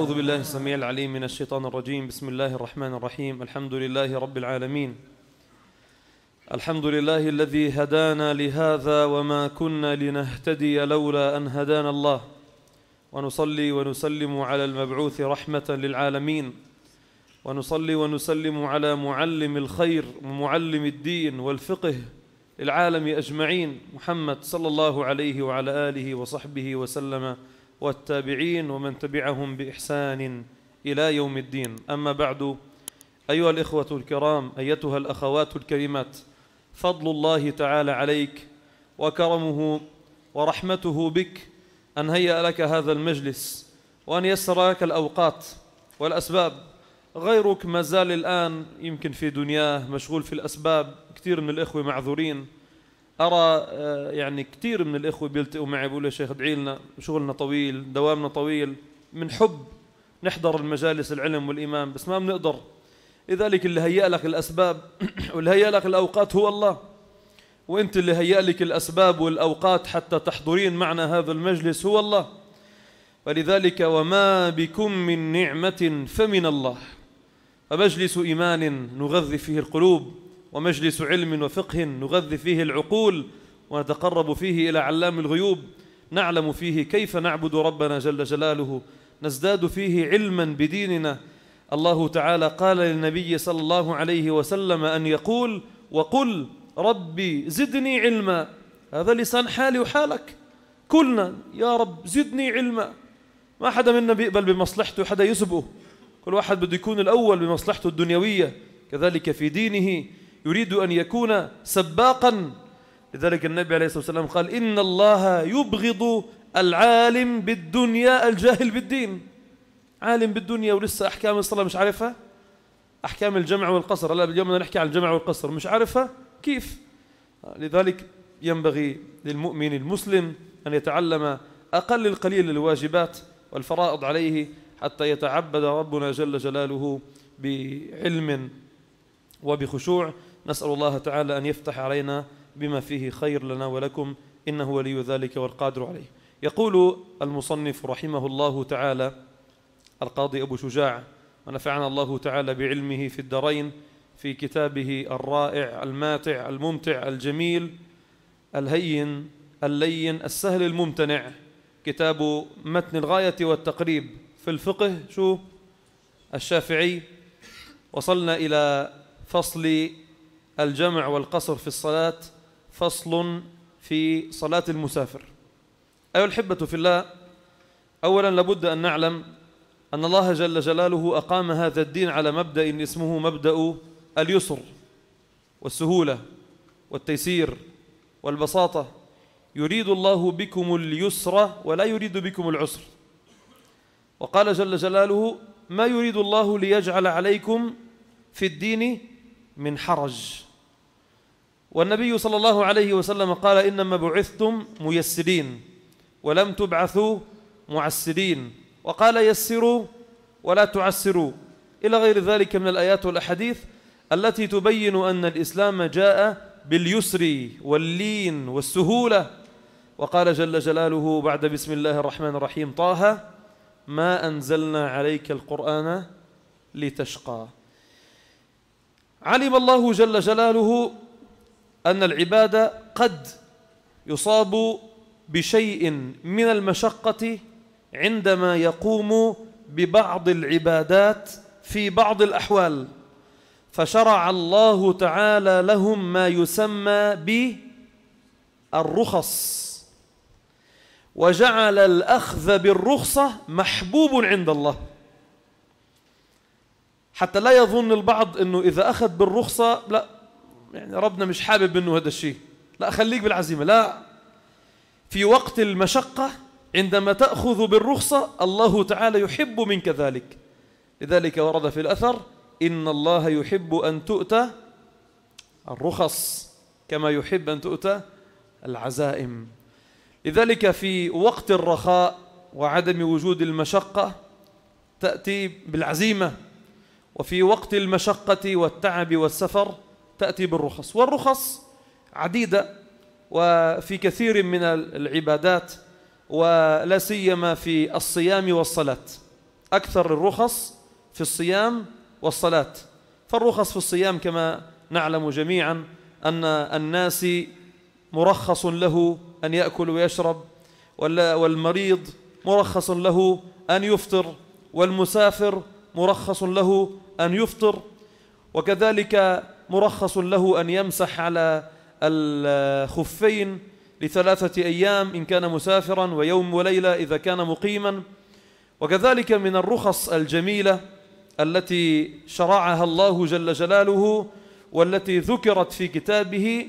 أعوذ بالله السميع العليم من الشيطان الرجيم بسم الله الرحمن الرحيم الحمد لله رب العالمين الحمد لله الذي هدانا لهذا وما كنا لنهتدي لولا أن هدانا الله ونصلي ونسلم على المبعوث رحمة للعالمين ونصلي ونسلم على معلم الخير ومعلم الدين والفقه للعالم أجمعين محمد صلى الله عليه وعلى آله وصحبه وسلم وسلم والتابعين ومن تبعهم بإحسان إلى يوم الدين أما بعد أيها الإخوة الكرام أيتها الأخوات الكريمات فضل الله تعالى عليك وكرمه ورحمته بك أن هيأ لك هذا المجلس وأن يسر لك الأوقات والأسباب غيرك ما زال الآن يمكن في دنياه مشغول في الأسباب كثير من الإخوة معذورين ارى آه، يعني كثير من الاخوه بيلتقوا معي بيقولوا يا شيخ ادعي لنا شغلنا طويل دوامنا طويل من حب نحضر المجالس العلم والإيمان بس ما بنقدر لذلك اللي هيأ لك الأسباب واللي هيأ لك الأوقات هو الله وأنت اللي هيأ لك الأسباب والأوقات حتى تحضرين معنا هذا المجلس هو الله فلذلك وما بكم من نعمة فمن الله فمجلس إيمان نغذي فيه القلوب ومجلس علم وفقه نغذي فيه العقول ونتقرب فيه إلى علام الغيوب نعلم فيه كيف نعبد ربنا جل جلاله نزداد فيه علما بديننا الله تعالى قال للنبي صلى الله عليه وسلم أن يقول وقل ربي زدني علما هذا لسان حالي وحالك كلنا يا رب زدني علما ما حدا منا بيقبل بمصلحته حدا يسبقه كل واحد بده يكون الأول بمصلحته الدنيوية كذلك في دينه يريد أن يكون سباقا لذلك النبي عليه الصلاة والسلام قال إن الله يبغض العالم بالدنيا الجاهل بالدين عالم بالدنيا ولسه أحكام الصلاة مش عارفها أحكام الجمع والقصر لا اليوم نحكي عن الجمع والقصر مش عارفها كيف لذلك ينبغي للمؤمن المسلم أن يتعلم أقل القليل الواجبات والفرائض عليه حتى يتعبد ربنا جل جلاله بعلم وبخشوع نسأل الله تعالى أن يفتح علينا بما فيه خير لنا ولكم إنه ولي ذلك والقادر عليه يقول المصنف رحمه الله تعالى القاضي أبو شجاع ونفعنا الله تعالى بعلمه في الدارين في كتابه الرائع الماتع الممتع الجميل الهين اللين السهل الممتنع كتاب متن الغاية والتقريب في الفقه شو الشافعي وصلنا إلى فصل الجمع والقصر في الصلاة فصل في صلاة المسافر أيها الحبة في الله أولا لابد أن نعلم أن الله جل جلاله أقام هذا الدين على مبدأ اسمه مبدأ اليسر والسهولة والتيسير والبساطة يريد الله بكم اليسر ولا يريد بكم العسر وقال جل جلاله ما يريد الله ليجعل عليكم في الدين من حرج والنبي صلى الله عليه وسلم قال إنما بعثتم ميسرين ولم تبعثوا معسرين وقال يسروا ولا تعسروا إلى غير ذلك من الآيات والأحاديث التي تبين أن الإسلام جاء باليسر واللين والسهولة وقال جل جلاله بعد بسم الله الرحمن الرحيم طه ما أنزلنا عليك القرآن لتشقى علم الله جل جلاله أن العباد قد يصاب بشيء من المشقة عندما يقوم ببعض العبادات في بعض الأحوال فشرع الله تعالى لهم ما يسمى بالرخص وجعل الأخذ بالرخصة محبوب عند الله حتى لا يظن البعض أنه إذا أخذ بالرخصة لا يعني ربنا مش حابب منه هذا الشيء لا خليك بالعزيمة لا في وقت المشقة عندما تأخذ بالرخصة الله تعالى يحب منك ذلك لذلك ورد في الأثر إن الله يحب أن تؤتى الرخص كما يحب أن تؤتى العزائم لذلك في وقت الرخاء وعدم وجود المشقة تأتي بالعزيمة وفي وقت المشقة والتعب والسفر تأتي بالرخص والرخص عديدة وفي كثير من العبادات ولا سيما في الصيام والصلاة أكثر الرخص في الصيام والصلاة فالرخص في الصيام كما نعلم جميعا أن الناس مرخص له أن يأكل ويشرب والمريض مرخص له أن يفطر والمسافر مرخص له أن يفطر وكذلك مرخص له أن يمسح على الخفين لثلاثة أيام إن كان مسافرا ويوم وليلة إذا كان مقيما وكذلك من الرخص الجميلة التي شرعها الله جل جلاله والتي ذكرت في كتابه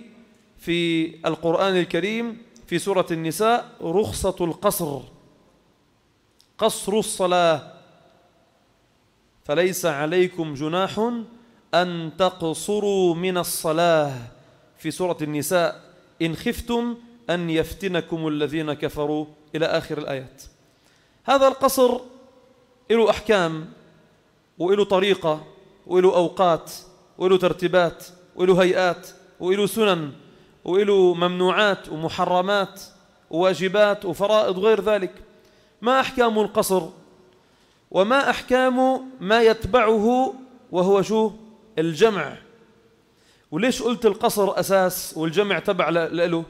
في القرآن الكريم في سورة النساء رخصة القصر قصر الصلاة فليس عليكم جناح أن تقصروا من الصلاة في سورة النساء إن خفتم أن يفتنكم الذين كفروا إلى آخر الآيات هذا القصر له أحكام وله طريقة وله أوقات وله ترتيبات وله هيئات وله سنن وله ممنوعات ومحرمات وواجبات وفرائض غير ذلك ما أحكام القصر وما أحكام ما يتبعه وهو شو الجمع وليش قلت القصر أساس والجمع تبع له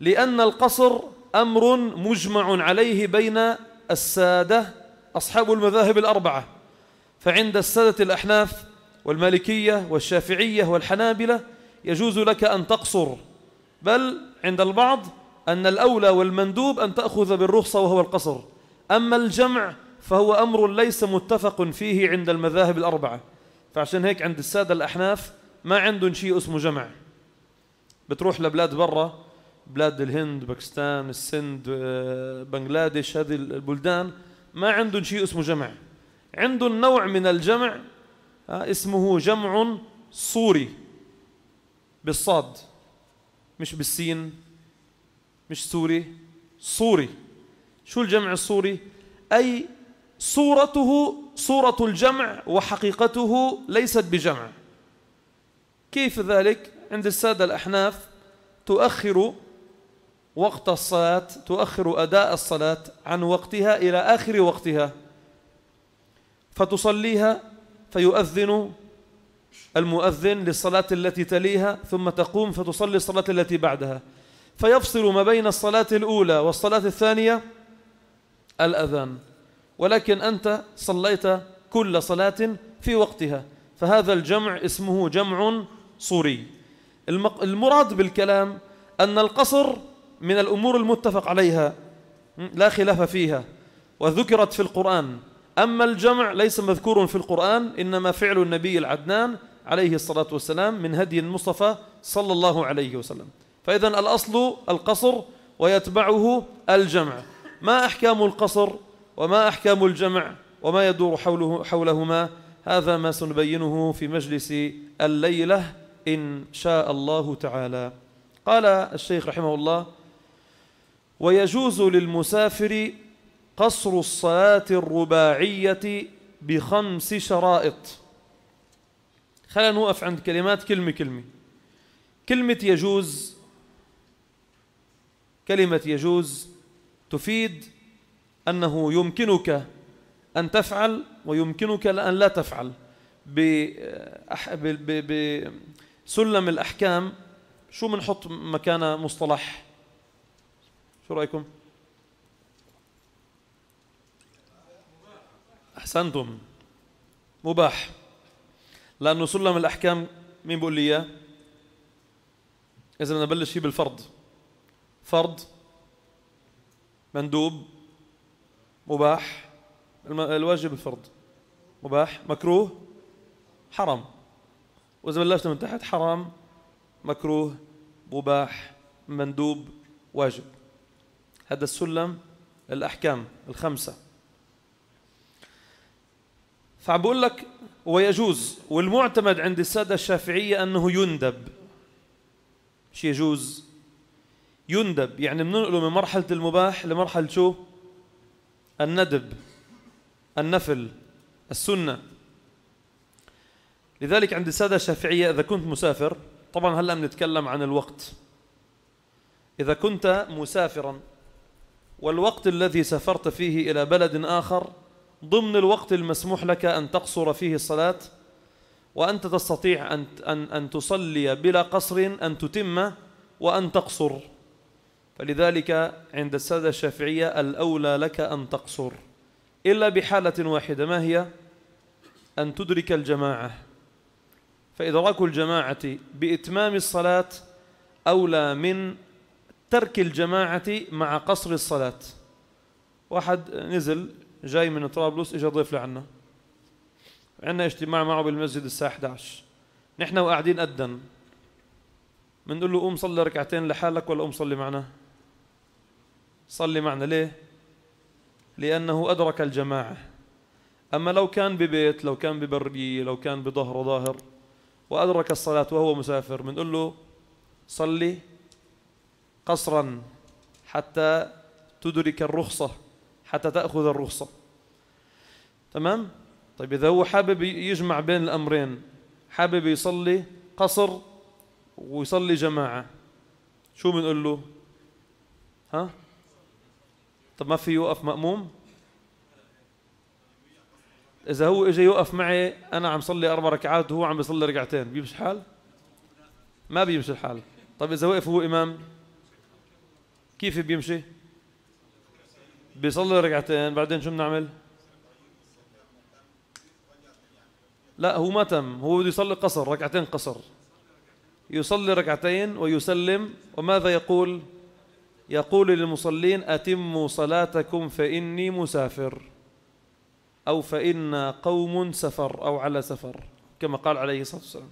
لأن القصر أمر مجمع عليه بين السادة أصحاب المذاهب الأربعة فعند السادة الأحناف والمالكية والشافعية والحنابلة يجوز لك أن تقصر بل عند البعض أن الأولى والمندوب أن تأخذ بالرخصة وهو القصر أما الجمع فهو أمر ليس متفق فيه عند المذاهب الأربعة فعشان هيك عند السادة الأحناف ما عندهم شيء اسمه جمع بتروح لبلاد برا بلاد الهند باكستان السند آه، بنغلاديش هذه البلدان ما عندهم شيء اسمه جمع عندهم نوع من الجمع آه، اسمه جمع صوري بالصاد مش بالسين مش سوري صوري شو الجمع الصوري أي صورته صورة الجمع وحقيقته ليست بجمع كيف ذلك؟ عند السادة الأحناف تؤخر وقت الصلاة تؤخر أداء الصلاة عن وقتها إلى آخر وقتها فتصليها فيؤذن المؤذن للصلاة التي تليها ثم تقوم فتصلي الصلاة التي بعدها فيفصل ما بين الصلاة الأولى والصلاة الثانية الأذان ولكن أنت صليت كل صلاة في وقتها فهذا الجمع اسمه جمع صوري المراد بالكلام أن القصر من الأمور المتفق عليها لا خلاف فيها وذكرت في القرآن أما الجمع ليس مذكور في القرآن إنما فعل النبي العدنان عليه الصلاة والسلام من هدي المصطفى صلى الله عليه وسلم فإذا الأصل القصر ويتبعه الجمع ما أحكام القصر وما أحكام الجمع وما يدور حوله حولهما هذا ما سنبينه في مجلس الليلة إن شاء الله تعالى قال الشيخ رحمه الله ويجوز للمسافر قصر الصلاة الرباعية بخمس شرائط خلينا نوقف عند كلمات كلمة كلمة كلمة يجوز كلمة يجوز تفيد أنه يمكنك أن تفعل ويمكنك أن لا تفعل بسلم الأحكام شو بنحط مكان مصطلح شو رأيكم أحسنتم مباح لأنه سلم الأحكام مين بقول لي إياه إذا بدنا نبلش فيه بالفرض فرض مندوب مباح الواجب الفرض مباح مكروه حرام وإذا بلشنا من تحت حرام مكروه مباح مندوب واجب هذا السلم الأحكام الخمسة فعم بقول لك ويجوز والمعتمد عند السادة الشافعية أنه يندب شيء يجوز يندب يعني بننقله من مرحلة المباح لمرحلة شو الندب النفل السنة لذلك عند السادة الشافعية إذا كنت مسافر طبعا هلأ بنتكلم عن الوقت إذا كنت مسافرا والوقت الذي سافرت فيه إلى بلد آخر ضمن الوقت المسموح لك أن تقصر فيه الصلاة وأنت تستطيع أن, أن, أن تصلي بلا قصر أن تتم وأن تقصر فلذلك عند السادة الشافعية الأولى لك أن تقصر إلا بحالة واحدة ما هي؟ أن تدرك الجماعة فإدراك الجماعة بإتمام الصلاة أولى من ترك الجماعة مع قصر الصلاة واحد نزل جاي من طرابلس إجا ضيف لعنا عندنا اجتماع معه بالمسجد الساعة 11 نحن وقاعدين أدن بنقول له قوم صلي ركعتين لحالك ولا قوم صلي معنا صلي معنا ليه لأنه أدرك الجماعة أما لو كان ببيت لو كان ببرية لو كان بظهر ظاهر وأدرك الصلاة وهو مسافر بنقول له صلي قصرا حتى تدرك الرخصة حتى تأخذ الرخصة تمام طيب إذا هو حابب يجمع بين الأمرين حابب يصلي قصر ويصلي جماعة شو بنقول له ها طب ما في يوقف مأموم إذا هو إجا يوقف معي أنا عم صلي أربع ركعات وهو عم بيصلي ركعتين بيمشي الحال ما بيمشي الحال طب إذا وقف هو إمام كيف بيمشي بيصلي ركعتين بعدين شو بنعمل لا هو ما تم هو بده يصلي قصر ركعتين قصر يصلي ركعتين ويسلم وماذا يقول يقول للمصلين أتموا صلاتكم فإني مسافر أو فإنا قوم سفر أو على سفر كما قال عليه الصلاة والسلام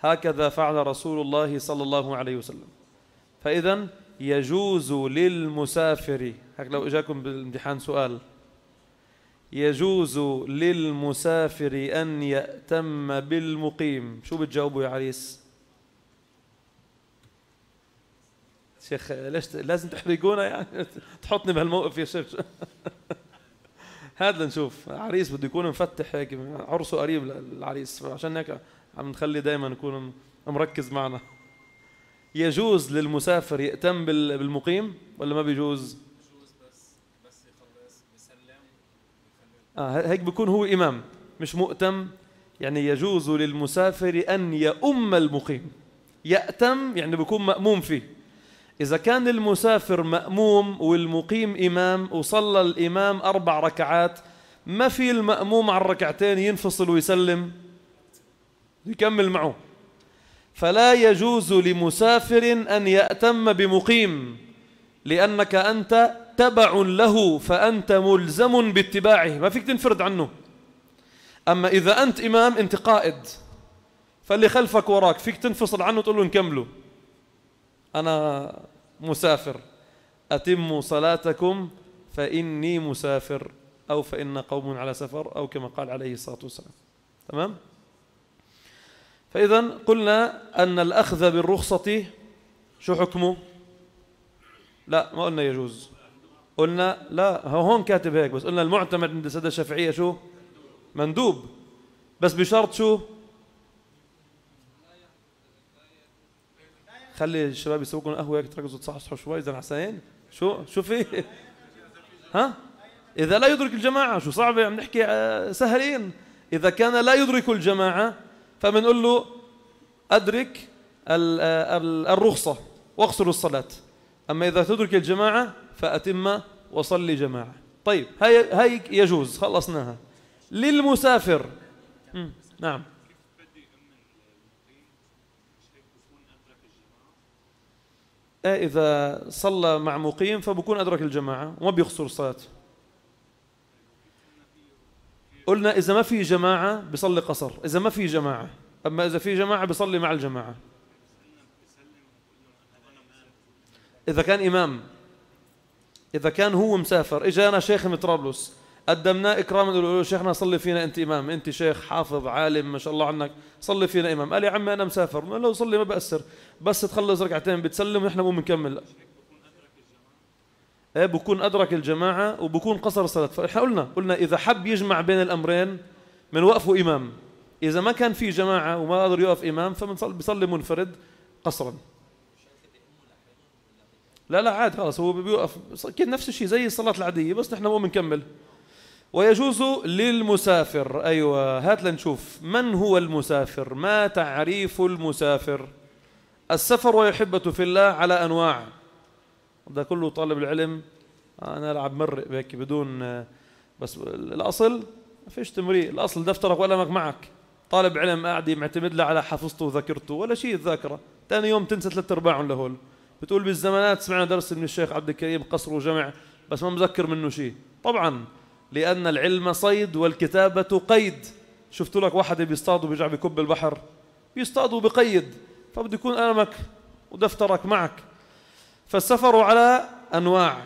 هكذا فعل رسول الله صلى الله عليه وسلم فإذا يجوز للمسافر لو إجاكم بالامتحان سؤال يجوز للمسافر أن يأتم بالمقيم شو بتجاوبوا يا عريس؟ شيخ ليش لازم تحرقونا يعني تحطني بهالموقف يا شيخ هذا نشوف عريس بده يكون مفتح هيك عرسه قريب للعريس فعشان هيك عم نخلي دائما يكون مركز معنا يجوز للمسافر يأتم بالمقيم ولا ما بيجوز؟ يجوز بس بس يخلص بيسلم اه هيك بيكون هو إمام مش مؤتم يعني يجوز للمسافر أن يؤم المقيم يأتم يعني بيكون مأموم فيه إذا كان المسافر مأموم والمقيم إمام وصلى الإمام أربع ركعات ما في المأموم على الركعتين ينفصل ويسلم يكمل معه فلا يجوز لمسافر أن يأتم بمقيم لأنك أنت تبع له فأنت ملزم باتباعه ما فيك تنفرد عنه أما إذا أنت إمام أنت قائد فاللي خلفك وراك فيك تنفصل عنه تقول له نكمله أنا مسافر أتموا صلاتكم فإني مسافر أو فإن قوم على سفر أو كما قال عليه الصلاة والسلام تمام فإذا قلنا أن الأخذ بالرخصة شو حكمه لا ما قلنا يجوز قلنا لا هون كاتب هيك بس قلنا المعتمد عند السادة الشافعية شو مندوب بس بشرط شو خلي الشباب يسوقوا قهوه تركزوا تصحصحوا شوي اذا حسين شو شو في ها اذا لا يدرك الجماعه شو صعبه عم نحكي آه، سهلين اذا كان لا يدرك الجماعه فبنقول له ادرك آه، الرخصه واقصر الصلاه اما اذا تدرك الجماعه فاتم وصلي جماعه طيب هاي هاي يجوز خلصناها للمسافر نعم إذا صلى مع مقيم فبكون أدرك الجماعة وما بيخسر صلاته قلنا إذا ما في جماعة بصلي قصر إذا ما في جماعة أما إذا في جماعة بصلي مع الجماعة إذا كان إمام إذا كان هو مسافر إجانا شيخ من طرابلس قدمناه إكراما له شيخنا صلي فينا أنت إمام أنت شيخ حافظ عالم ما شاء الله عنك صلي فينا إمام قال يا عمي أنا مسافر ما لو صلي ما بأثر بس تخلص ركعتين بتسلم ونحن مو بنكمل ايه بكون أدرك الجماعة وبكون قصر الصلاة فإحنا قلنا قلنا إذا حب يجمع بين الأمرين من وقفه إمام إذا ما كان في جماعة وما قدر يقف إمام بيصلي منفرد قصرا لا لا عاد خلاص هو بيوقف نفس الشيء زي الصلاة العادية بس نحن مو بنكمل ويجوز للمسافر أيوة هات لنشوف من هو المسافر ما تعريف المسافر السفر ويحبة في الله على أنواع ده كله طالب العلم أنا ألعب مرق بك بدون بس الأصل ما فيش تمرير الأصل دفترك وقلمك معك طالب علم قاعد معتمد له على حفظته وذاكرته ولا شيء الذاكرة ثاني يوم تنسى ثلاث أرباعهم لهول بتقول بالزمانات سمعنا درس من الشيخ عبد الكريم قصر وجمع بس ما مذكر منه شيء طبعا لأن العلم صيد والكتابة قيد شفت لك واحد بيصطاد وبيرجع بكب البحر بيصطاد وبقيد فبده يكون قلمك ودفترك معك فالسفر على أنواع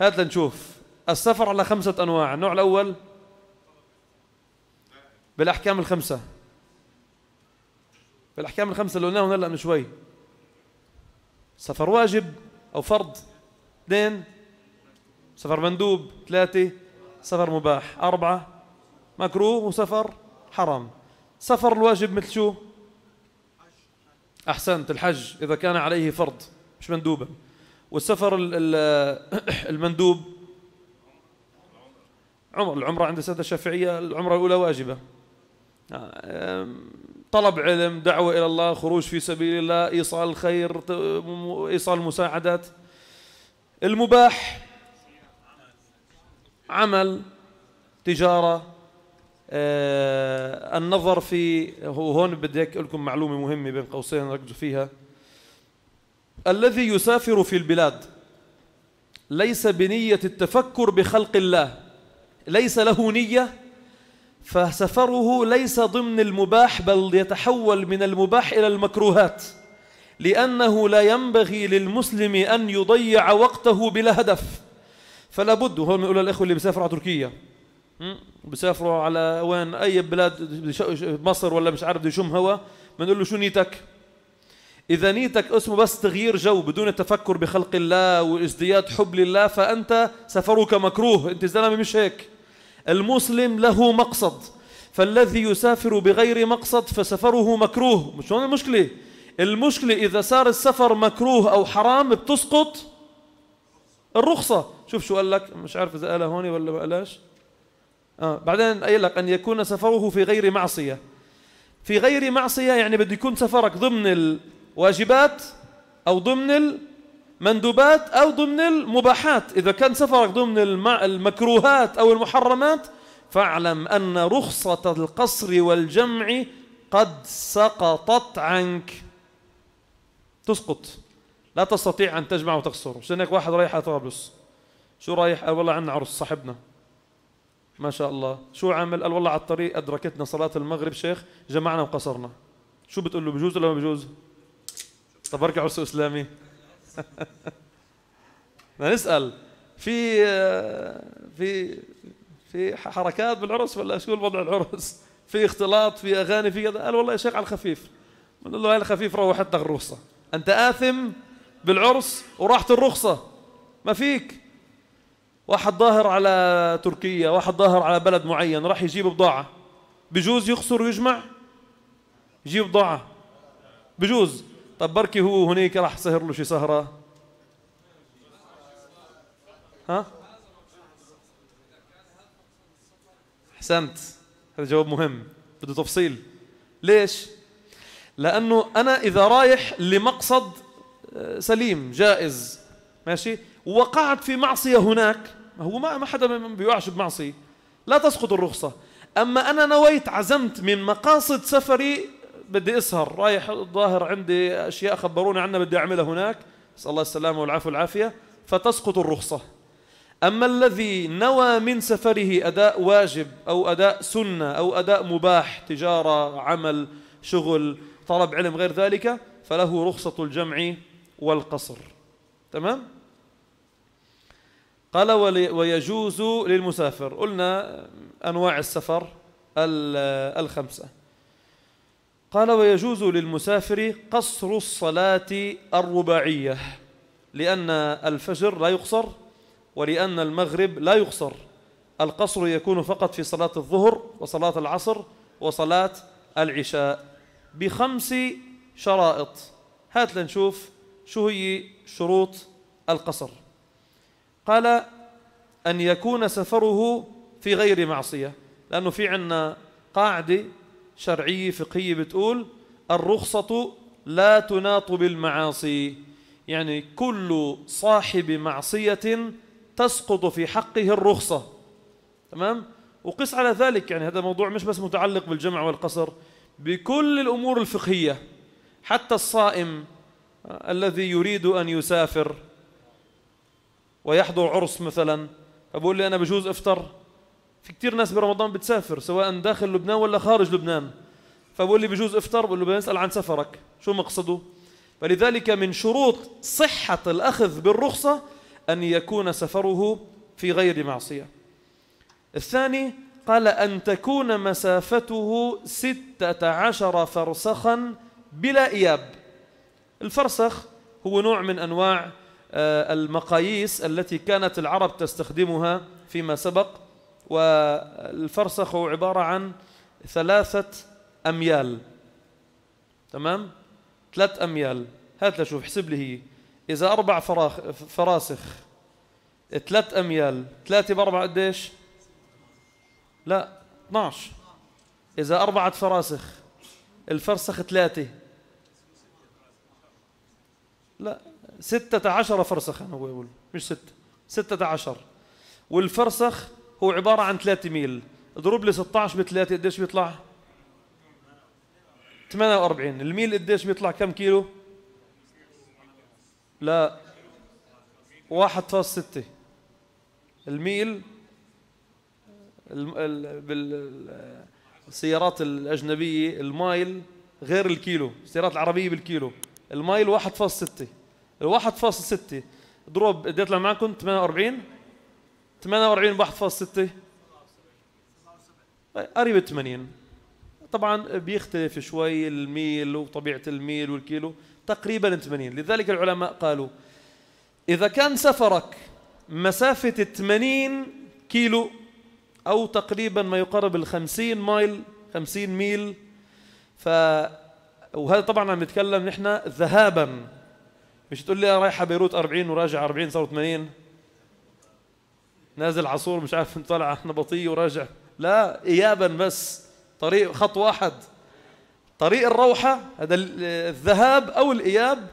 هات لنشوف السفر على خمسة أنواع النوع الأول بالأحكام الخمسة بالأحكام الخمسة اللي قلناهم هلأ من شوي سفر واجب أو فرض اثنين سفر مندوب ثلاثة سفر مباح أربعة مكروه وسفر حرام سفر الواجب مثل شو أحسنت الحج إذا كان عليه فرض مش مندوبا والسفر المندوب عمر العمرة عند السادة الشافعية العمرة الأولى واجبة آه، طلب علم دعوة إلى الله خروج في سبيل الله إيصال خير إيصال مساعدات المباح عمل تجاره آه النظر في وهون بدي اقول لكم معلومه مهمه بين قوسين ركزوا فيها الذي يسافر في البلاد ليس بنيه التفكر بخلق الله ليس له نيه فسفره ليس ضمن المباح بل يتحول من المباح الى المكروهات لانه لا ينبغي للمسلم ان يضيع وقته بلا هدف فلا بد هون بنقول للاخوه اللي بيسافروا على تركيا بيسافروا على وين اي بلاد مصر ولا مش عارف بده يشم هوا بنقول له شو نيتك اذا نيتك اسمه بس تغيير جو بدون التفكر بخلق الله وازدياد حب لله فانت سفرك مكروه انت زلمه مش هيك المسلم له مقصد فالذي يسافر بغير مقصد فسفره مكروه مش هون المشكله المشكله اذا صار السفر مكروه او حرام بتسقط الرخصة شوف شو قال لك مش عارف إذا قالها هون ولا ما قالهاش آه بعدين قال لك أن يكون سفره في غير معصية في غير معصية يعني بده يكون سفرك ضمن الواجبات أو ضمن المندوبات أو ضمن المباحات إذا كان سفرك ضمن المكروهات أو المحرمات فاعلم أن رخصة القصر والجمع قد سقطت عنك تسقط لا تستطيع أن تجمع وتقصر هيك واحد رايح على طرابلس شو رايح قال والله عندنا عرس صاحبنا ما شاء الله شو عمل قال والله على الطريق أدركتنا صلاة المغرب شيخ جمعنا وقصرنا شو بتقول له بجوز ولا ما بجوز طب عرس إسلامي ما نسأل في في في حركات بالعرس ولا شو الوضع العرس في اختلاط في اغاني في كذا قال والله يا شيخ على الخفيف بنقول له هاي الخفيف روحتنا الرخصه انت اثم بالعرس وراحت الرخصة ما فيك واحد ظاهر على تركيا واحد ظاهر على بلد معين راح يجيب بضاعة بجوز يخسر ويجمع يجيب بضاعة بجوز طب بركي هو هناك راح سهر له شي سهرة ها احسنت هذا جواب مهم بده تفصيل ليش لأنه أنا إذا رايح لمقصد سليم جائز ماشي وقعت في معصية هناك هو ما حدا بيوعش بمعصية لا تسقط الرخصة أما أنا نويت عزمت من مقاصد سفري بدي أسهر رايح الظاهر عندي أشياء خبروني عنها بدي أعملها هناك نسأل الله السلامة والعافية والعافية فتسقط الرخصة أما الذي نوى من سفره أداء واجب أو أداء سنة أو أداء مباح تجارة عمل شغل طلب علم غير ذلك فله رخصة الجمع والقصر تمام قال ويجوز للمسافر قلنا أنواع السفر الخمسة قال ويجوز للمسافر قصر الصلاة الرباعية لأن الفجر لا يقصر ولأن المغرب لا يقصر القصر يكون فقط في صلاة الظهر وصلاة العصر وصلاة العشاء بخمس شرائط هات لنشوف شو هي شروط القصر قال أن يكون سفره في غير معصية لأنه في عنا قاعدة شرعية فقهية بتقول الرخصة لا تناط بالمعاصي يعني كل صاحب معصية تسقط في حقه الرخصة تمام وقس على ذلك يعني هذا موضوع مش بس متعلق بالجمع والقصر بكل الأمور الفقهية حتى الصائم الذي يريد أن يسافر ويحضر عرس مثلا فبقول لي أنا بجوز افطر في كتير ناس برمضان بتسافر سواء داخل لبنان ولا خارج لبنان فبقول لي بجوز افطر بقول له بنسأل عن سفرك شو مقصده فلذلك من شروط صحة الأخذ بالرخصة أن يكون سفره في غير معصية الثاني قال أن تكون مسافته ستة عشر فرسخا بلا إياب الفرسخ هو نوع من أنواع آه، المقاييس التي كانت العرب تستخدمها فيما سبق والفرسخ هو عبارة عن ثلاثة أميال تمام ثلاث أميال هات لشوف حسب لي هي إذا أربع فراخ فراسخ ثلاث أميال ثلاثة بأربعة قديش لا 12 إذا أربعة فراسخ الفرسخ ثلاثة لا ستة عشر أنا هو يقول مش ستة ستة عشر والفرسخ هو عبارة عن ثلاثة ميل اضرب لي 16 عشر بثلاثة قديش بيطلع 48 الميل قديش بيطلع كم كيلو لا 1.6 الميل بالسيارات الأجنبية المايل غير الكيلو السيارات العربية بالكيلو المي ال 1.6 ال 1.6 اضرب قد يطلع معكم 48 48 ب 1.6 قريب 80 طبعا بيختلف شوي الميل وطبيعه الميل والكيلو تقريبا 80 لذلك العلماء قالوا اذا كان سفرك مسافه 80 كيلو او تقريبا ما يقارب ال 50 مايل 50 ميل ف وهذا طبعا عم نتكلم نحن ذهابا مش تقول لي انا رايحه بيروت 40 وراجع 40 صاروا 80 نازل عصور مش عارف طالع نبطيه وراجع لا ايابا بس طريق خط واحد طريق الروحه هذا الذهاب او الاياب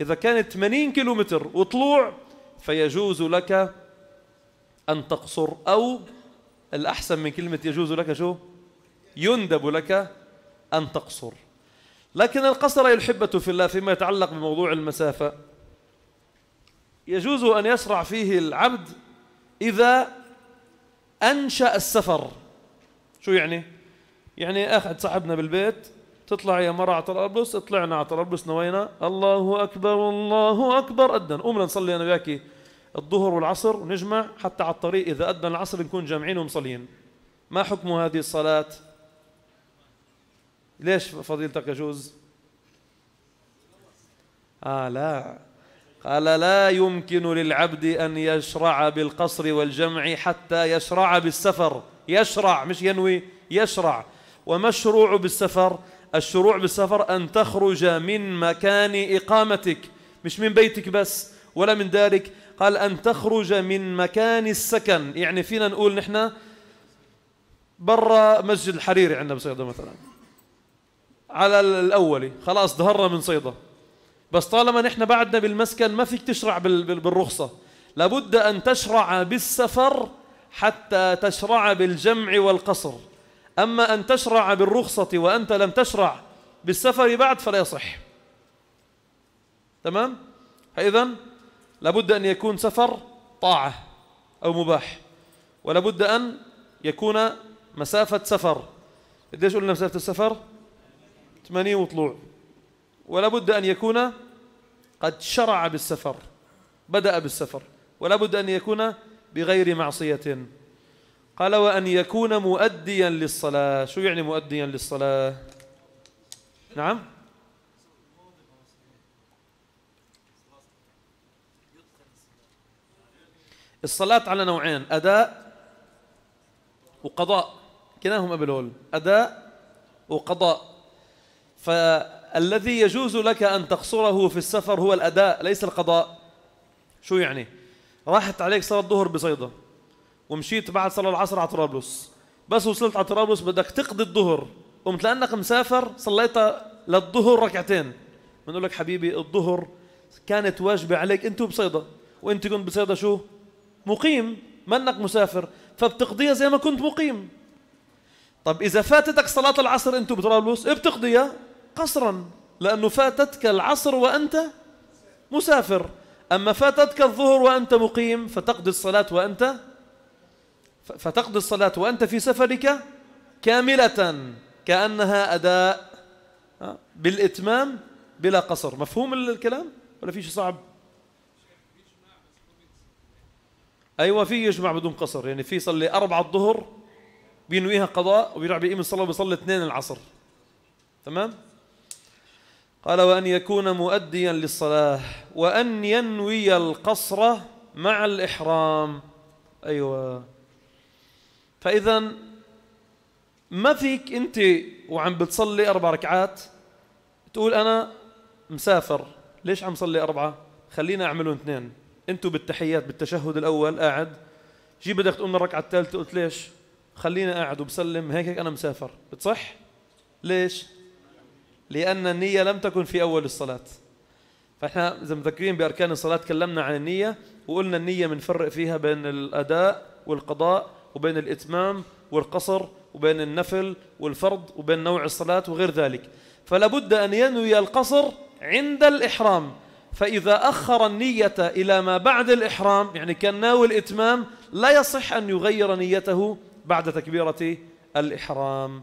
اذا كان 80 كيلو متر وطلوع فيجوز لك ان تقصر او الاحسن من كلمه يجوز لك شو يندب لك ان تقصر لكن القصر أي الحبة في الله فيما يتعلق بموضوع المسافة يجوز أن يسرع فيه العبد إذا أنشأ السفر شو يعني؟ يعني أخذ صاحبنا بالبيت تطلع يا مرة على طرابلس طلعنا على طرابلس نوينا الله أكبر الله أكبر أدن قمنا نصلي أنا وياكي الظهر والعصر ونجمع حتى على الطريق إذا أدن العصر نكون جامعين ومصلين ما حكم هذه الصلاة؟ ليش فضيلتك يجوز آه لا قال لا يمكن للعبد أن يشرع بالقصر والجمع حتى يشرع بالسفر يشرع مش ينوي يشرع ومشروع بالسفر الشروع بالسفر أن تخرج من مكان إقامتك مش من بيتك بس ولا من ذلك قال أن تخرج من مكان السكن يعني فينا نقول نحن برا مسجد الحريري عندنا بصيغة مثلا على الاولي خلاص ظهرنا من صيدا بس طالما نحن بعدنا بالمسكن ما فيك تشرع بالرخصه لابد ان تشرع بالسفر حتى تشرع بالجمع والقصر اما ان تشرع بالرخصه وانت لم تشرع بالسفر بعد فلا يصح تمام فاذا لابد ان يكون سفر طاعه او مباح ولابد ان يكون مسافه سفر قديش قلنا مسافه السفر 80 وطلوع ولا بد أن يكون قد شرع بالسفر بدأ بالسفر ولا بد أن يكون بغير معصية قال وأن يكون مؤديا للصلاة شو يعني مؤديا للصلاة نعم الصلاة على نوعين أداء وقضاء كناهم بالهول أداء وقضاء فالذي يجوز لك أن تقصره في السفر هو الأداء ليس القضاء شو يعني راحت عليك صلاة الظهر بصيدا ومشيت بعد صلاة العصر على طرابلس بس وصلت على طرابلس بدك تقضي الظهر قمت لأنك مسافر صليت للظهر ركعتين بنقول لك حبيبي الظهر كانت واجبة عليك أنت بصيدة وأنت كنت بصيدا شو مقيم منك مسافر فبتقضيها زي ما كنت مقيم طب إذا فاتتك صلاة العصر أنت بطرابلس بتقضيها قصرا لأنه فاتتك العصر وأنت مسافر أما فاتتك الظهر وأنت مقيم فتقضي الصلاة وأنت فتقضي الصلاة وأنت في سفرك كاملة كأنها أداء آه، بالإتمام بلا قصر مفهوم الكلام ولا في شيء صعب أيوة في يجمع بدون قصر يعني في صلي أربعة الظهر بينويها قضاء وبيرجع بيقيم الصلاة وبيصلي اثنين العصر تمام قال وأن يكون مؤديا للصلاة وأن ينوي القصر مع الإحرام أيوة فإذا ما فيك أنت وعم بتصلي أربع ركعات تقول أنا مسافر ليش عم صلي أربعة خلينا أعملهم اثنين أنتوا بالتحيات بالتشهد الأول قاعد جي بدك تقوم من الركعة الثالثة قلت ليش خلينا قاعد وبسلم هيك هيك أنا مسافر بتصح ليش لأن النية لم تكن في أول الصلاة فإحنا إذا مذكرين بأركان الصلاة تكلمنا عن النية وقلنا النية بنفرق فيها بين الأداء والقضاء وبين الإتمام والقصر وبين النفل والفرض وبين نوع الصلاة وغير ذلك فلا بد أن ينوي القصر عند الإحرام فإذا أخر النية إلى ما بعد الإحرام يعني كان ناوي الإتمام لا يصح أن يغير نيته بعد تكبيرة الإحرام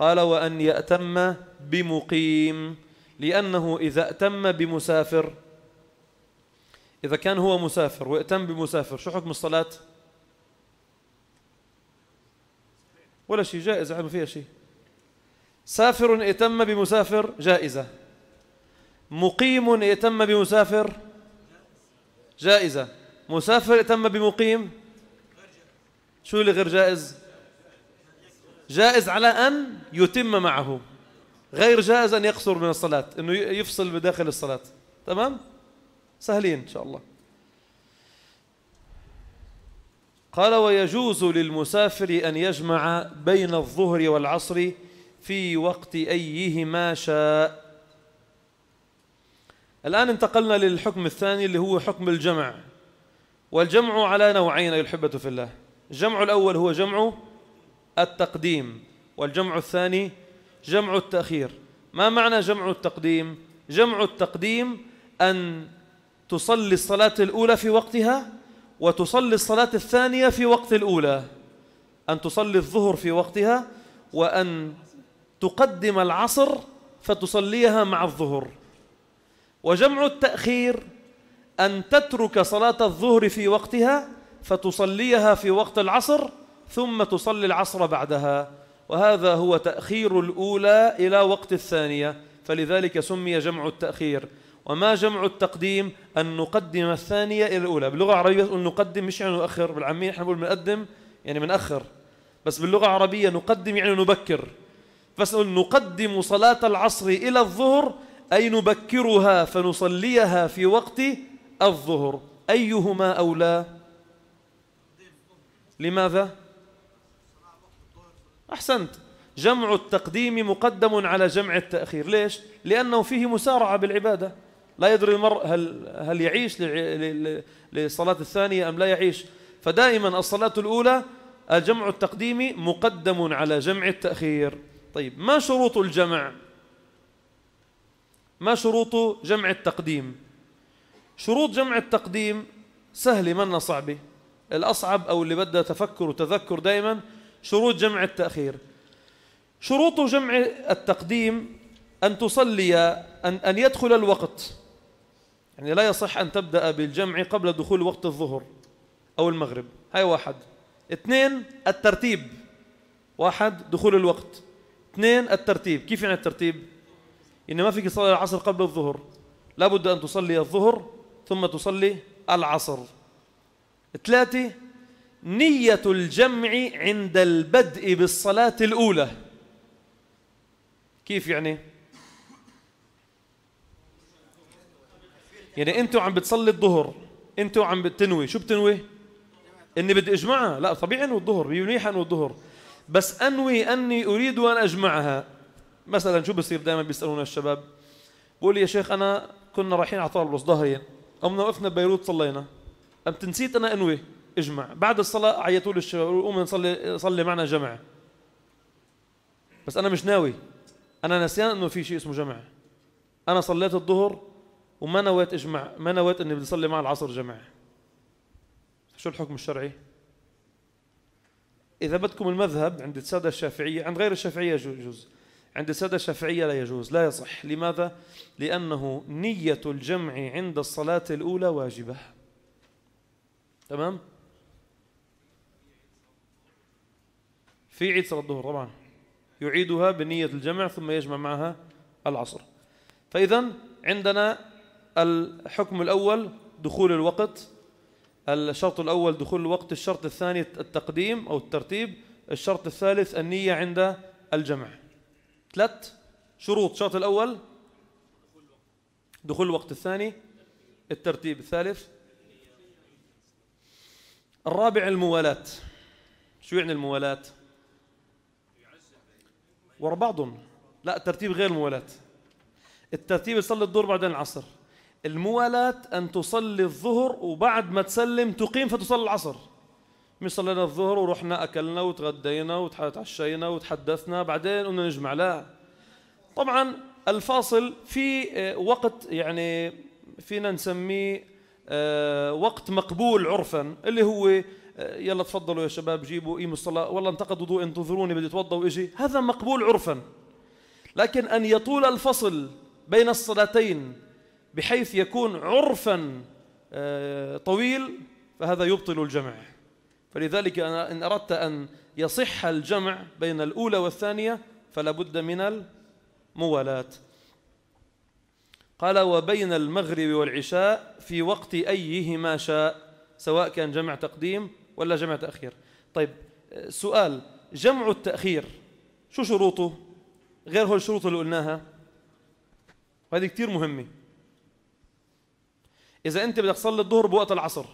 قال وأن يأتم بمقيم لأنه إذا أتم بمسافر إذا كان هو مسافر وأتم بمسافر شو حكم الصلاة ولا شيء جائزة ما فيها شيء سافر أتم بمسافر جائزة مقيم أتم بمسافر جائزة مسافر أتم بمقيم شو اللي غير جائز جائز على أن يتم معه غير جائز أن يقصر من الصلاة أنه يفصل بداخل الصلاة تمام؟ سهلين إن شاء الله قال ويجوز للمسافر أن يجمع بين الظهر والعصر في وقت أيهما شاء الآن انتقلنا للحكم الثاني اللي هو حكم الجمع والجمع على نوعين الحبة في الله الجمع الأول هو جمع التقديم والجمع الثاني جمع التأخير ما معنى جمع التقديم جمع التقديم أن تصلي الصلاة الأولى في وقتها وتصلي الصلاة الثانية في وقت الأولى أن تصلي الظهر في وقتها وأن تقدم العصر فتصليها مع الظهر وجمع التأخير أن تترك صلاة الظهر في وقتها فتصليها في وقت العصر ثم تصلي العصر بعدها وهذا هو تأخير الأولى إلى وقت الثانية فلذلك سمي جمع التأخير وما جمع التقديم أن نقدم الثانية إلى الأولى باللغة العربية نقول نقدم مش يعني نؤخر بالعامية نحن نقول بنقدم يعني بنأخر بس باللغة العربية نقدم يعني نبكر بس نقول نقدم صلاة العصر إلى الظهر أي نبكرها فنصليها في وقت الظهر أيهما أولى لماذا؟ أحسنت جمع التقديم مقدم على جمع التأخير ليش؟ لأنه فيه مسارعة بالعبادة لا يدري المرء هل, هل يعيش للصلاة الثانية أم لا يعيش فدائما الصلاة الأولى الجمع التقديم مقدم على جمع التأخير طيب ما شروط الجمع؟ ما شروط جمع التقديم؟ شروط جمع التقديم سهلة منا صعبة الأصعب أو اللي بدها تفكر وتذكر دائما شروط جمع التأخير شروط جمع التقديم أن تصلي أن, أن يدخل الوقت يعني لا يصح أن تبدأ بالجمع قبل دخول وقت الظهر أو المغرب هاي واحد اثنين الترتيب واحد دخول الوقت اثنين الترتيب كيف يعني الترتيب إن ما فيك تصلي العصر قبل الظهر لابد أن تصلي الظهر ثم تصلي العصر ثلاثة نية الجمع عند البدء بالصلاة الأولى كيف يعني؟ يعني أنتوا عم بتصلي الظهر أنتوا عم بتنوي شو بتنوي؟ إني بدي أجمعها لا طبيعي أنوي الظهر منيح أنوي الظهر بس أنوي أني أريد أن أجمعها مثلا شو بصير دائما بيسألونا الشباب بقول يا شيخ أنا كنا رايحين على طرابلس ظهريا قمنا وقفنا ببيروت صلينا أم نسيت أنا أنوي اجمع بعد الصلاة عيطوا لي الشباب قوم نصلي صلي معنا جمع بس أنا مش ناوي أنا نسيان إنه في شيء اسمه جمع أنا صليت الظهر وما نويت اجمع ما نويت إني بدي أصلي مع العصر جمع شو الحكم الشرعي؟ إذا بدكم المذهب عند السادة الشافعية عند غير الشافعية يجوز عند السادة الشافعية لا يجوز لا يصح لماذا؟ لأنه نية الجمع عند الصلاة الأولى واجبة تمام؟ في عيد صلاة الظهر طبعا يعيدها بنية الجمع ثم يجمع معها العصر فإذا عندنا الحكم الأول دخول الوقت الشرط الأول دخول الوقت الشرط الثاني التقديم أو الترتيب الشرط الثالث النية عند الجمع ثلاث شروط الشرط الأول دخول الوقت الثاني الترتيب الثالث الرابع الموالاة شو يعني الموالاة؟ ورا بعضهم لا الترتيب غير الموالاة الترتيب يصلي الظهر بعدين العصر الموالاة أن تصلي الظهر وبعد ما تسلم تقيم فتصلي العصر مش صلينا الظهر ورحنا أكلنا وتغدينا وتعشينا وتحدثنا بعدين قلنا نجمع لا طبعا الفاصل في آه، وقت يعني فينا نسميه آه، وقت مقبول عرفا اللي هو آه، يلا تفضلوا يا شباب جيبوا قيموا الصلاة والله انتقد وضوء انتظروني بدي اتوضا واجي هذا مقبول عرفا لكن أن يطول الفصل بين الصلاتين بحيث يكون عرفا آه، طويل فهذا يبطل الجمع فلذلك أنا إن أردت أن يصح الجمع بين الأولى والثانية فلا بد من الموالاة قال وبين المغرب والعشاء في وقت أيهما شاء سواء كان جمع تقديم ولا جمع تأخير طيب سؤال جمع التأخير شو شروطه غير هو الشروط اللي قلناها وهذه كتير مهمة إذا أنت بدك تصلي الظهر بوقت العصر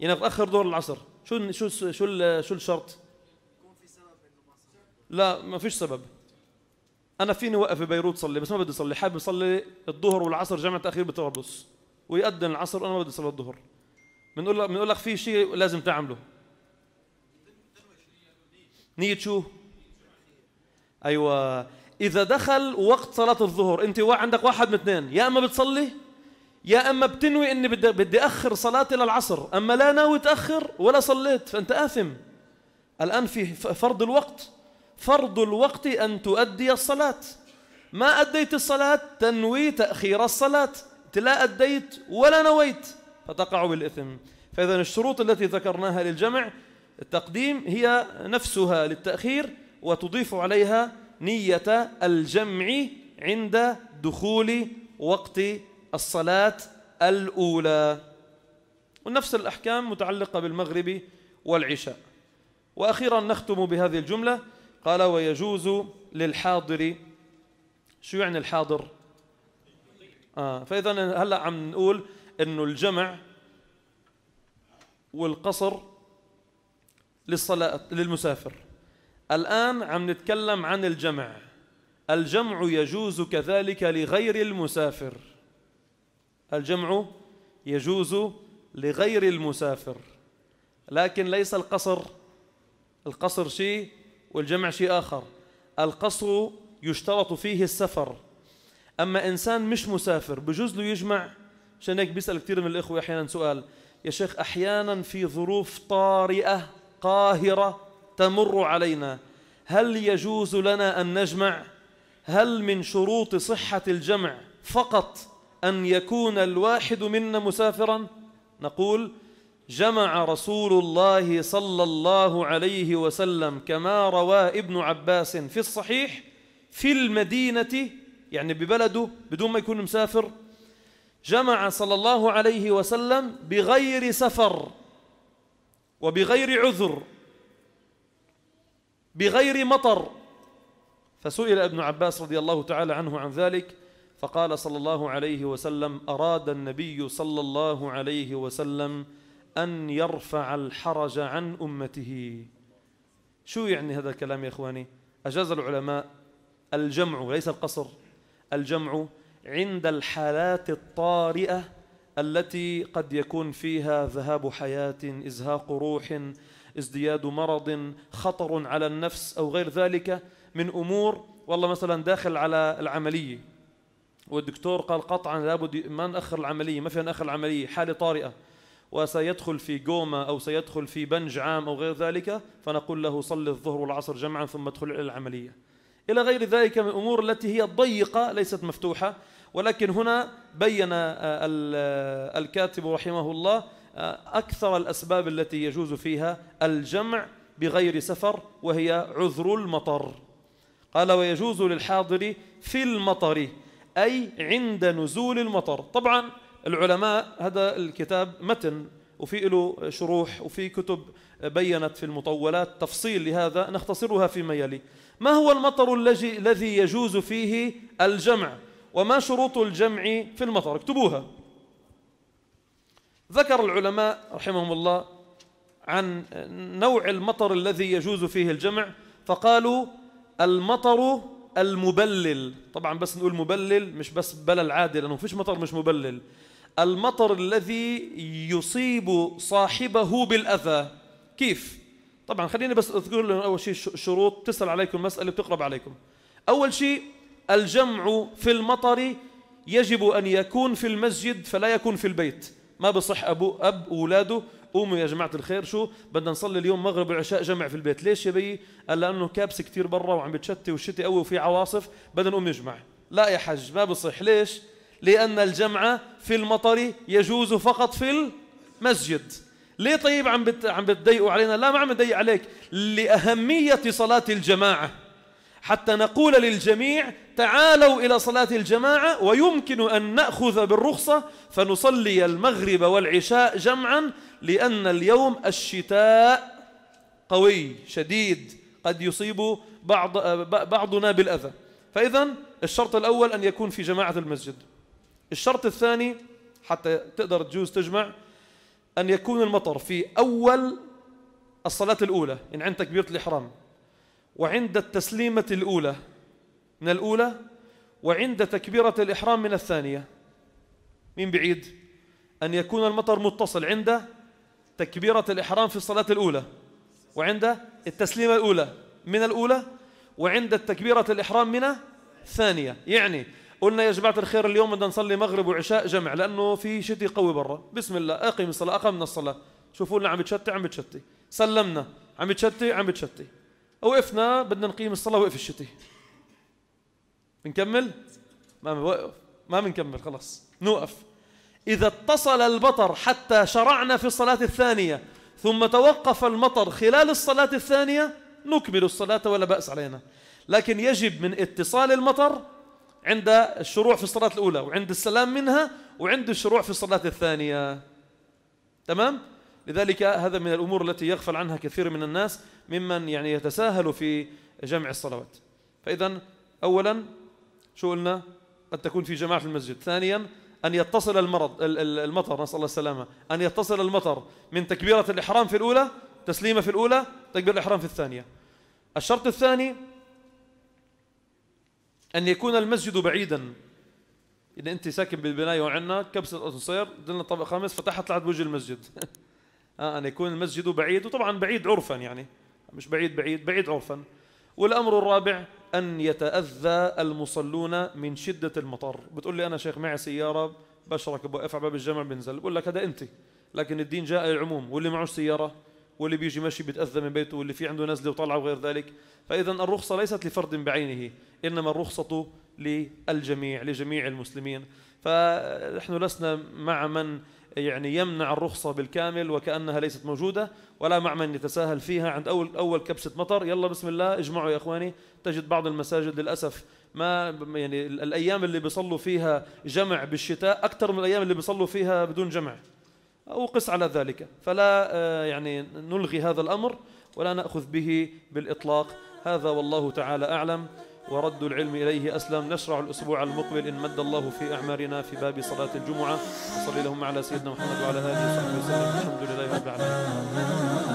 يعني تأخر ظهر العصر شو شو شو شو الشرط؟ لا ما فيش سبب أنا فيني وقف ببيروت صلي بس ما بدي أصلي حابب أصلي الظهر والعصر جمع تأخير بطرابلس ويأذن العصر أنا ما بدي أصلي الظهر بنقول لك بنقول لك في شيء لازم تعمله نية شو؟ ايوه اذا دخل وقت صلاه الظهر انت عندك واحد من اثنين يا اما بتصلي يا اما بتنوي اني بدي بدي اخر صلاتي للعصر اما لا ناوي تاخر ولا صليت فانت اثم الان في فرض الوقت فرض الوقت ان تؤدي الصلاه ما اديت الصلاه تنوي تاخير الصلاه لا اديت ولا نويت فتقع بالإثم فإذا الشروط التي ذكرناها للجمع التقديم هي نفسها للتأخير وتضيف عليها نية الجمع عند دخول وقت الصلاة الأولى ونفس الأحكام متعلقة بالمغرب والعشاء وأخيرا نختم بهذه الجملة قال ويجوز للحاضر شو يعني الحاضر آه فإذا هلأ عم نقول أنه الجمع والقصر للصلاة للمسافر الآن عم نتكلم عن الجمع الجمع يجوز كذلك لغير المسافر الجمع يجوز لغير المسافر لكن ليس القصر القصر شيء والجمع شيء آخر القصر يشترط فيه السفر أما إنسان مش مسافر بجوز له يجمع عشان هيك بيسأل كثير من الإخوة أحيانا سؤال يا شيخ أحيانا في ظروف طارئة قاهرة تمر علينا هل يجوز لنا أن نجمع هل من شروط صحة الجمع فقط أن يكون الواحد منا مسافرا نقول جمع رسول الله صلى الله عليه وسلم كما روى ابن عباس في الصحيح في المدينة يعني ببلده بدون ما يكون مسافر جمع صلى الله عليه وسلم بغير سفر وبغير عذر بغير مطر فسئل ابن عباس رضي الله تعالى عنه عن ذلك فقال صلى الله عليه وسلم أراد النبي صلى الله عليه وسلم أن يرفع الحرج عن أمته شو يعني هذا الكلام يا إخواني أجاز العلماء الجمع ليس القصر الجمع عند الحالات الطارئة التي قد يكون فيها ذهاب حياة إزهاق روح ازدياد مرض خطر على النفس أو غير ذلك من أمور والله مثلا داخل على العملية والدكتور قال قطعا لابد ما نأخر العملية ما في نأخر العملية حالة طارئة وسيدخل في جوما أو سيدخل في بنج عام أو غير ذلك فنقول له صل الظهر والعصر جمعا ثم ادخل إلى العملية إلى غير ذلك من الأمور التي هي ضيقة ليست مفتوحة ولكن هنا بين آه، آه، الكاتب رحمه الله آه، أكثر الأسباب التي يجوز فيها الجمع بغير سفر وهي عذر المطر قال ويجوز للحاضر في المطر أي عند نزول المطر طبعا العلماء هذا الكتاب متن وفي له شروح وفي كتب بينت في المطولات تفصيل لهذا نختصرها فيما يلي ما هو المطر الذي يجوز فيه الجمع وما شروط الجمع في المطر اكتبوها ذكر العلماء رحمهم الله عن نوع المطر الذي يجوز فيه الجمع فقالوا المطر المبلل طبعا بس نقول مبلل مش بس بلل عادي لأنه فيش مطر مش مبلل المطر الذي يصيب صاحبه بالأذى كيف؟ طبعا خليني بس أذكر لهم أول شيء الشروط تسأل عليكم مسألة بتقرب عليكم أول شيء الجمع في المطر يجب أن يكون في المسجد فلا يكون في البيت ما بصح أبو أب أولاده قوموا يا جماعة الخير شو بدنا نصلي اليوم مغرب والعشاء جمع في البيت ليش يا بيي قال لأنه كابس كتير برا وعم بتشتي والشتي قوي وفي عواصف بدنا نقوم نجمع لا يا حج ما بصح ليش لأن الجمع في المطر يجوز فقط في المسجد ليه طيب عم بت... عم بتضيقوا علينا لا ما عم بضيق عليك لأهمية صلاة الجماعة حتى نقول للجميع تعالوا إلى صلاة الجماعة ويمكن أن نأخذ بالرخصة فنصلي المغرب والعشاء جمعا لأن اليوم الشتاء قوي شديد قد يصيب بعض بعضنا بالأذى فإذا الشرط الأول أن يكون في جماعة المسجد الشرط الثاني حتى تقدر تجوز تجمع أن يكون المطر في أول الصلاة الأولى إن عند تكبيرة الإحرام وعند التسليمة الأولى من الأولى وعند تكبيرة الإحرام من الثانية من بعيد أن يكون المطر متصل عند تكبيرة الإحرام في الصلاة الأولى وعند التسليمة الأولى من الأولى وعند تكبيرة الإحرام من الثانية يعني قلنا يا جماعة الخير اليوم بدنا نصلي مغرب وعشاء جمع لأنه في شتي قوي برا بسم الله أقيم الصلاة أقمنا الصلاة شوفوا لنا عم بتشتي عم بتشتي سلمنا عم بتشتي عم بتشتي وقفنا بدنا نقيم الصلاة وقف الشتي بنكمل؟ ما بنوقف ما بنكمل خلص نوقف إذا اتصل المطر حتى شرعنا في الصلاة الثانية ثم توقف المطر خلال الصلاة الثانية نكمل الصلاة ولا بأس علينا لكن يجب من اتصال المطر عند الشروع في الصلاة الأولى وعند السلام منها وعند الشروع في الصلاة الثانية تمام؟ لذلك هذا من الأمور التي يغفل عنها كثير من الناس ممن يعني يتساهل في جمع الصلوات فإذا أولا شو قلنا قد تكون في جماعة في المسجد ثانيا أن يتصل المرض المطر نسأل الله السلامة أن يتصل المطر من تكبيرة الإحرام في الأولى تسليمة في الأولى تكبير الإحرام في الثانية الشرط الثاني أن يكون المسجد بعيدا إذا أنت ساكن بالبناية وعنا كبسة قصير دلنا الطابق خامس فتحت طلعت بوجه المسجد آه، أن يكون المسجد بعيد وطبعا بعيد عرفا يعني مش بعيد بعيد بعيد عرفا والأمر الرابع أن يتأذى المصلون من شدة المطر بتقول لي أنا شيخ معي سيارة بشرك بوقف على باب الجامع بنزل بقول لك هذا أنت لكن الدين جاء للعموم واللي معه سيارة واللي بيجي ماشي بيتأذى من بيته واللي في عنده نزلة وطلعة وغير ذلك فإذا الرخصة ليست لفرد بعينه إنما الرخصة للجميع لجميع المسلمين فنحن لسنا مع من يعني يمنع الرخصة بالكامل وكأنها ليست موجودة ولا مع من يتساهل فيها عند أول أول كبسة مطر يلا بسم الله اجمعوا يا إخواني تجد بعض المساجد للأسف ما يعني الأيام اللي بيصلوا فيها جمع بالشتاء أكثر من الأيام اللي بيصلوا فيها بدون جمع أو قس على ذلك فلا آه، يعني نلغي هذا الأمر ولا نأخذ به بالإطلاق هذا والله تعالى أعلم ورد العلم إليه أسلم نشرع الأسبوع المقبل إن مد الله في أعمارنا في باب صلاة الجمعة وصلي لهم على سيدنا محمد وعلى آله وصحبه وسلم الحمد لله رب العالمين